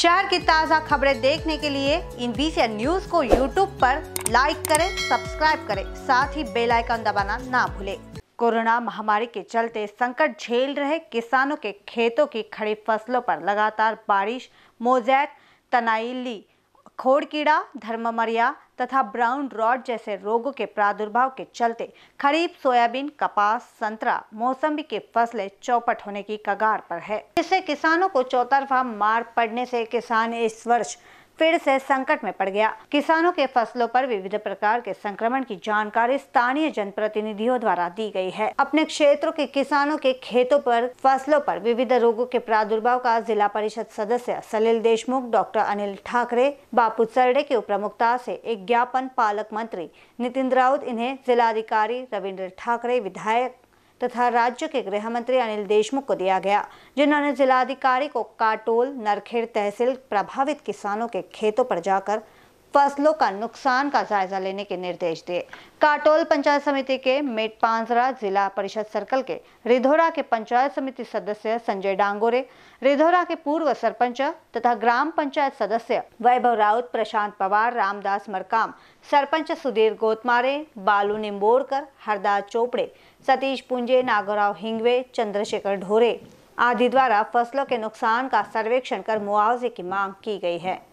शहर की ताज़ा खबरें देखने के लिए इन बीसी न्यूज को यूट्यूब पर लाइक करें सब्सक्राइब करें साथ ही बेल आइकन दबाना ना भूलें कोरोना महामारी के चलते संकट झेल रहे किसानों के खेतों की खड़ी फसलों पर लगातार बारिश मोजैक तनाइली खोड़ कीड़ा धर्ममरिया तथा ब्राउन रॉड जैसे रोगों के प्रादुर्भाव के चलते खरीफ सोयाबीन कपास संतरा मौसमी के फसलें चौपट होने की कगार पर है इससे किसानों को चौतरफा मार पड़ने से किसान इस वर्ष फिर से संकट में पड़ गया किसानों के फसलों पर विविध प्रकार के संक्रमण की जानकारी स्थानीय जनप्रतिनिधियों द्वारा दी गई है अपने क्षेत्रों के किसानों के खेतों पर फसलों पर विविध रोगों के प्रादुर्भाव का जिला परिषद सदस्य सलील देशमुख डॉक्टर अनिल ठाकरे बापू सरडे की प्रमुखता से एक ज्ञापन पालक मंत्री नितिन राउत इन्हें जिलाधिकारी रविन्द्र ठाकरे विधायक तथा राज्य के गृह मंत्री अनिल देशमुख को दिया गया जिन्होंने जिलाधिकारी को काटोल नरखेड़ तहसील प्रभावित किसानों के खेतों पर जाकर फसलों का नुकसान का जायजा लेने के निर्देश दिए काटोल पंचायत समिति के मेटपांजरा जिला परिषद सर्कल के रिधोरा के पंचायत समिति सदस्य संजय डांगोरे रिधोरा के पूर्व सरपंच तथा ग्राम पंचायत सदस्य वैभव राउत प्रशांत पवार रामदास मरकाम सरपंच सुधीर गोतमारे बालू निम्बोरकर हरदास चोपड़े सतीश पुंजे नागोराव हिंगवे चंद्रशेखर ढोरे आदि द्वारा फसलों के नुकसान का सर्वेक्षण कर मुआवजे की मांग की गई है